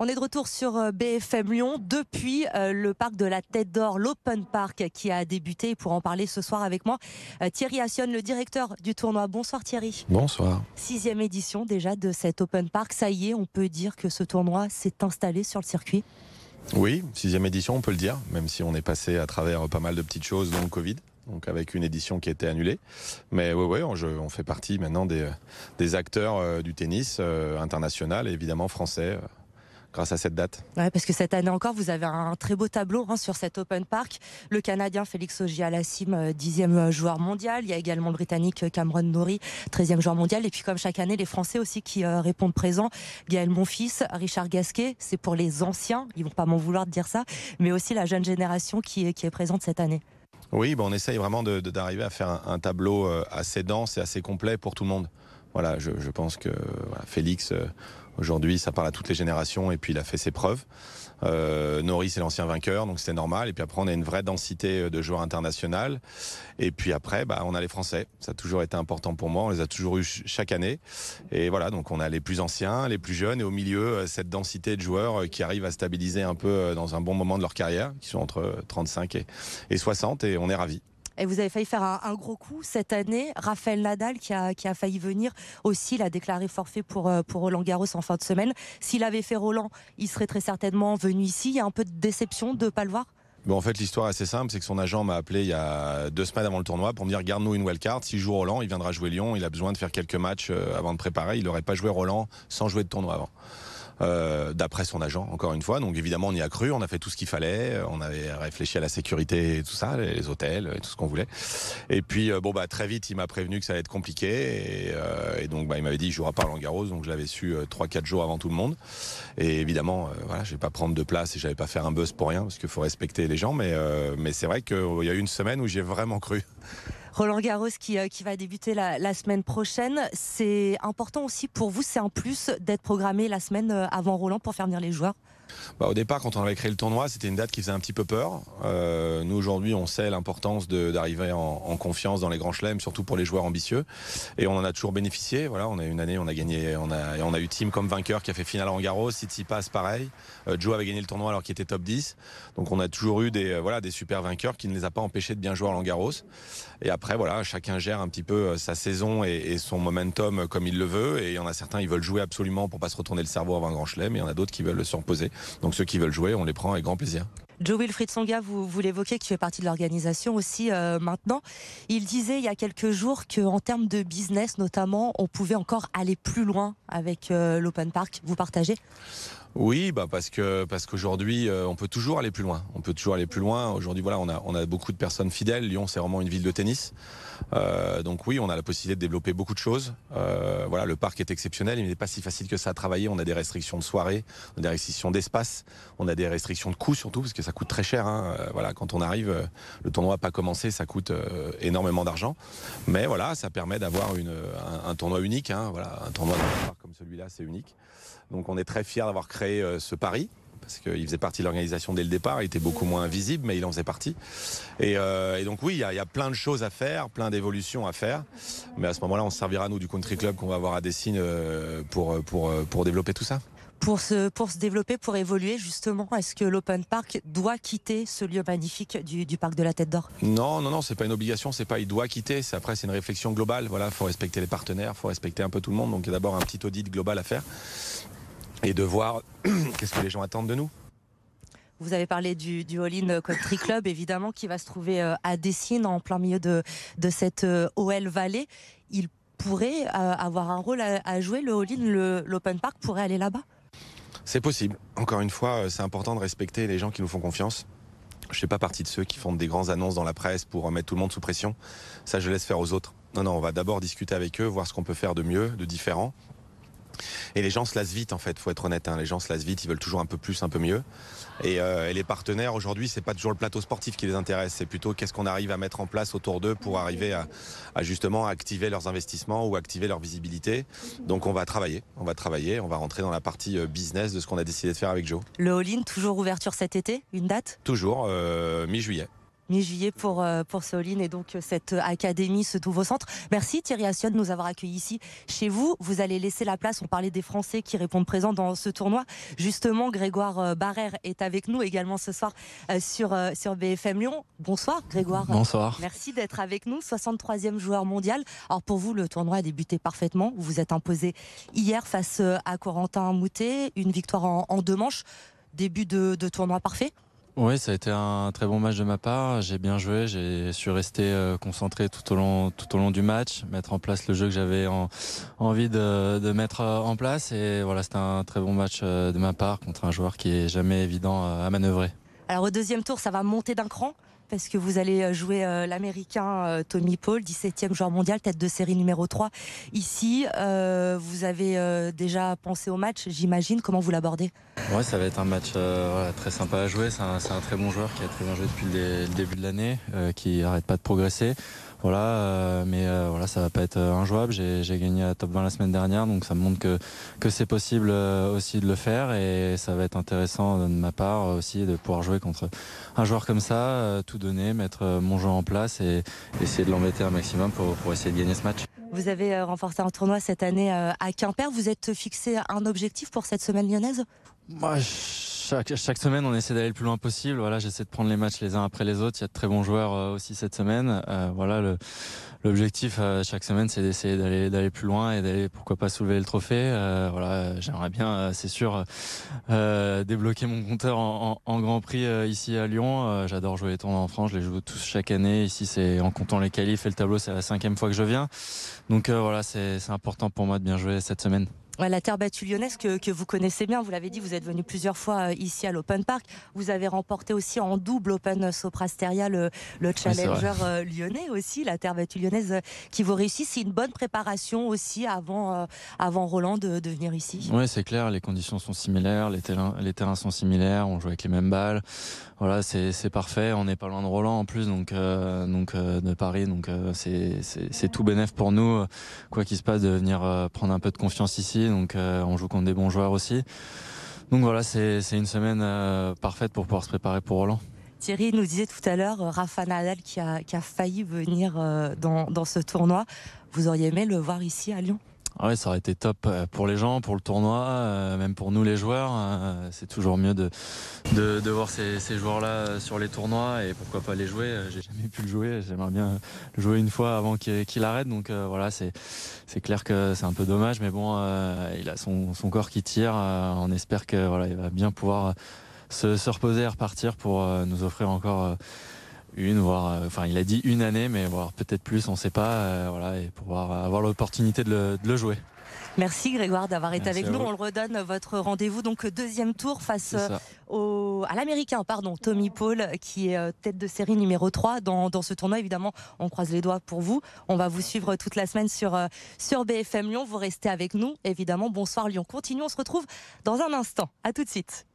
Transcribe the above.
On est de retour sur euh, BFM Lyon depuis euh, le parc de la Tête d'Or, l'Open Park qui a débuté. Pour en parler ce soir avec moi, euh, Thierry Assion, le directeur du tournoi. Bonsoir Thierry. Bonsoir. Sixième édition déjà de cet Open Park. Ça y est, on peut dire que ce tournoi s'est installé sur le circuit. Oui, sixième édition, on peut le dire, même si on est passé à travers pas mal de petites choses, donc le Covid donc avec une édition qui était annulée. Mais oui, ouais, on, fait partie maintenant des, acteurs du tennis international évidemment français grâce à cette date. Ouais, parce que cette année encore, vous avez un très beau tableau hein, sur cet Open Park. Le Canadien Félix Ogier euh, dixième 10 euh, joueur mondial. Il y a également le Britannique euh, Cameron Norrie, 13e joueur mondial. Et puis comme chaque année, les Français aussi qui répondent présents. Gaël Monfils, Richard Gasquet, c'est pour les anciens, ils vont pas m'en vouloir de dire ça, mais aussi la jeune génération qui est, présente cette année. Oui, ben, on essaye vraiment d'arriver à faire un, tableau assez dense et assez complet pour tout le monde voilà, je, pense que Félix, euh, aujourd'hui, ça parle à toutes les générations et puis il a fait ses preuves. Euh, Norris est l'ancien vainqueur, donc c'était normal. Et puis après, on a une vraie densité euh, de joueurs internationaux. Et puis après, bah, on a les Français. Ça a toujours été important pour moi. On les a toujours eu chaque année. Et voilà, donc on a les plus anciens, les plus jeunes, et au milieu, cette densité de joueurs qui arrivent à stabiliser un peu dans un bon moment de leur carrière, qui sont entre 35 et 60. Et on est ravis. Et vous avez failli faire un, gros coup cette année. Raphaël Nadal, qui a, failli venir aussi, l'a déclaré forfait pour, euh, pour Roland Garros en fin de semaine. S'il avait fait Roland, il serait très certainement venu ici. Il y a un peu de déception de ne pas le voir en fait, l'histoire est assez simple, c'est que son agent m'a appelé il y a deux semaines avant le tournoi pour me dire garde-nous une wildcard. S'il joue Roland, il viendra jouer Lyon. Il a besoin de faire quelques matchs euh, avant de préparer. Il n'aurait pas joué Roland sans jouer de tournoi avant. Euh, d'après son agent, encore une fois. Donc évidemment, on y a cru, on a fait tout ce qu'il fallait, euh, on avait réfléchi à la sécurité et tout ça, les, hôtels et tout ce qu'on voulait. Et puis, euh, bon, bah, très vite, il m'a prévenu que ça allait être compliqué. Et, donc, bah, il m'avait dit, je jouera pas à Garros, donc je l'avais su 3-4 jours avant tout le monde. Et évidemment, voilà, je vais pas prendre de place et j'avais pas faire un buzz pour rien, parce qu'il faut respecter les gens. Mais, mais c'est vrai qu'il y a eu une semaine où j'ai vraiment cru. Roland Garros euh, qui, va débuter la, la semaine prochaine. C'est important aussi pour vous, c'est un plus d'être programmé la semaine euh, avant Roland pour faire venir les joueurs bah, au départ, quand on avait créé le tournoi, c'était une date qui faisait un petit peu peur. Euh, nous, aujourd'hui, on sait l'importance d'arriver en, confiance dans les grands chelems, surtout pour les joueurs ambitieux. Et on en a toujours bénéficié. Voilà, on a eu une année, on a gagné, on a, on a eu Team comme vainqueur qui a fait finale en Garros, City passe pareil. Euh, Joe avait gagné le tournoi alors qu'il était top 10. Donc on a toujours eu des, euh, voilà, des super vainqueurs qui ne les a pas empêchés de bien jouer à Langaros. Et après, voilà, chacun gère un petit peu sa saison et, son momentum comme il le veut. Et il y en a certains, ils veulent jouer absolument pour pas se retourner le cerveau avant un grand chelem. Et il y en a d'autres qui veulent se reposer. Donc ceux qui veulent jouer, on les prend avec grand plaisir. Joe Wilfried Songa, vous, vous l'évoquez, qui fait partie de l'organisation aussi euh, maintenant. Il disait il y a quelques jours qu'en termes de business notamment, on pouvait encore aller plus loin avec euh, l'Open Park. Vous partagez oui, bah parce que parce qu'aujourd'hui euh, on peut toujours aller plus loin. On peut toujours aller plus loin. Aujourd'hui, voilà, on a on a beaucoup de personnes fidèles. Lyon, c'est vraiment une ville de tennis. Euh, donc oui, on a la possibilité de développer beaucoup de choses. Euh, voilà, le parc est exceptionnel, il n'est pas si facile que ça à travailler. On a des restrictions de soirée, on a des restrictions d'espace, on a des restrictions de coûts surtout parce que ça coûte très cher. Hein. voilà, quand on arrive, le tournoi n'a pas commencé, ça coûte énormément d'argent. Mais voilà, ça permet d'avoir un, tournoi unique. Hein. voilà, un tournoi celui-là, c'est unique. Donc on est très fiers d'avoir créé euh, ce pari parce qu'il faisait partie de l'organisation dès le départ, il était beaucoup moins visible mais il en faisait partie. Et, euh, donc oui, il y, a plein de choses à faire, plein d'évolutions à faire, mais à ce moment-là, on se servira, nous, du country club qu'on va avoir à Dessine euh, pour, pour, pour développer tout ça pour se, pour se développer, pour évoluer justement Est-ce que l'Open Park doit quitter ce lieu magnifique du, parc de la Tête d'Or Non, non, non, c'est pas une obligation, c'est pas il doit quitter. C'est après c'est une réflexion globale. Voilà, faut respecter les partenaires, faut respecter un peu tout le monde. Donc il y a d'abord un petit audit global à faire et de voir qu'est-ce que les gens attendent de nous. Vous avez parlé du, du All-in Country Club, évidemment, qui va se trouver euh, à Dessines, en plein milieu de, de cette euh, OL Vallée. Il pourrait euh, avoir un rôle à, à jouer, le All-in, l'Open Park pourrait aller là-bas c'est possible. Encore une fois, euh, c'est important de respecter les gens qui nous font confiance. Je ne fais pas partie de ceux qui font des grandes annonces dans la presse pour mettre tout le monde sous pression. Ça, je laisse faire aux autres. Non, non, on va d'abord discuter avec eux, voir ce qu'on peut faire de mieux, de différent. Et les gens se lassent vite en fait, faut être honnête. Hein. Les gens se lassent vite, ils veulent toujours un peu plus, un peu mieux. Euh, et, les partenaires aujourd'hui, c'est pas toujours le plateau sportif qui les intéresse, c'est plutôt qu'est-ce qu'on arrive à mettre en place autour d'eux pour arriver à, justement activer leurs investissements ou activer leur visibilité. Donc on va travailler, on va travailler, on va rentrer dans la partie euh, business de ce qu'on a décidé de faire avec Joe. Le all-in toujours ouverture cet été, une date Toujours euh, mi-juillet mi juillet pour euh, pour Soline et donc euh, cette euh, académie, ce nouveau centre. Merci Thierry Assion de nous avoir accueillis ici chez vous. Vous allez laisser la place. On parlait des Français qui répondent présents dans ce tournoi. Justement, Grégoire Barrère est avec nous également ce soir sur sur BFM Lyon. Bonsoir Grégoire. Bonsoir. Merci d'être avec nous. 63e joueur mondial. Alors pour vous, le tournoi a débuté parfaitement. Vous vous êtes imposé hier face à Corentin Moutet, une victoire en, deux manches. Début de tournoi parfait oui, ça a été un très bon match de ma part. J'ai bien joué, j'ai su rester euh, concentré tout au long du match, mettre en place le jeu que j'avais envie de, mettre euh, en place. Et voilà, c'était un très bon match euh, de ma part contre un joueur qui est jamais évident à manœuvrer. Alors au deuxième tour, ça va monter d'un cran parce que vous allez jouer l'Américain Tommy Paul, 17e joueur mondial, tête de série numéro 3. Ici, vous avez déjà pensé au match, j'imagine. Comment vous l'abordez Ouais, ça va être un match euh, très sympa à jouer. C'est un, très bon joueur qui a très bien joué depuis le, début de l'année, euh, qui n'arrête pas de progresser. Voilà, euh, mais voilà, ça va pas être injouable. J'ai gagné à top 20 la semaine dernière, donc ça me montre que, que c'est possible aussi de le faire et ça va être intéressant de ma part aussi de pouvoir jouer contre un joueur comme ça, tout donner, mettre mon jeu en place et essayer de l'embêter un maximum pour essayer de gagner ce match. Vous avez euh, renforcé un tournoi cette année euh, à Quimper. Vous êtes fixé un objectif pour cette semaine lyonnaise chaque, semaine, on essaie d'aller le plus loin possible. Voilà, j'essaie de prendre les matchs les uns après les autres. Il y a de très bons joueurs euh, aussi cette semaine. Euh, voilà, l'objectif euh, chaque semaine, c'est d'essayer d'aller d'aller plus loin et d'aller pourquoi pas soulever le trophée. voilà, j'aimerais bien, c'est sûr, débloquer mon compteur en, Grand Prix ici à Lyon. J'adore jouer les tournois en France. Je les joue tous chaque année. Ici, c'est en comptant les qualifs et le tableau, c'est la cinquième fois que je viens. Donc voilà, c'est important pour moi de bien jouer cette semaine la terre battue lyonnaise que, vous connaissez bien. Vous l'avez dit, vous êtes venu plusieurs fois euh, ici à l'Open Park. Vous avez remporté aussi en double Open Soprasteria euh, le, le Challenger euh, lyonnais aussi, la terre battue lyonnaise qui vous réussit. C'est une bonne préparation aussi avant, avant Roland de, venir ici. Oui, c'est clair. Les conditions sont similaires, les terrains, sont similaires, on joue avec les mêmes balles. Voilà, c'est parfait. On n'est pas loin de Roland en plus, donc, de Paris. Donc c'est tout bénéf pour nous, quoi qu'il se passe, de venir prendre un peu de confiance ici donc euh, on joue contre des bons joueurs aussi. Donc voilà, c'est une semaine euh, parfaite pour pouvoir se préparer pour Roland. Thierry nous disait tout à l'heure, euh, Rafa Nadal qui a, failli venir dans ce tournoi. Vous auriez aimé le voir ici à Lyon ah ouais, ça aurait été top euh, pour les gens, pour le tournoi, euh, même pour nous les joueurs. Euh, c'est toujours mieux de, de, voir ces, joueurs-là sur les tournois et pourquoi pas les jouer. J'ai jamais pu le jouer, j'aimerais bien le jouer une fois avant qu'il arrête. Donc voilà, c'est clair que c'est un peu dommage, mais bon, il a son, son, corps qui tire. on espère que voilà, il va bien pouvoir se, se reposer et repartir pour nous offrir encore une voire euh, enfin il a dit une année mais voire peut-être plus on ne sait pas euh, voilà et pouvoir avoir l'opportunité de le, jouer. Merci Grégoire d'avoir été avec nous. On le redonne euh, votre rendez-vous donc deuxième tour face à l'américain pardon Tommy Paul qui est tête de série numéro 3 dans, ce tournoi évidemment. On croise les doigts pour vous. On va vous suivre toute la semaine sur sur BFM Lyon. Vous restez avec nous évidemment. Bonsoir Lyon. Continue, on se retrouve dans un instant. À tout de suite.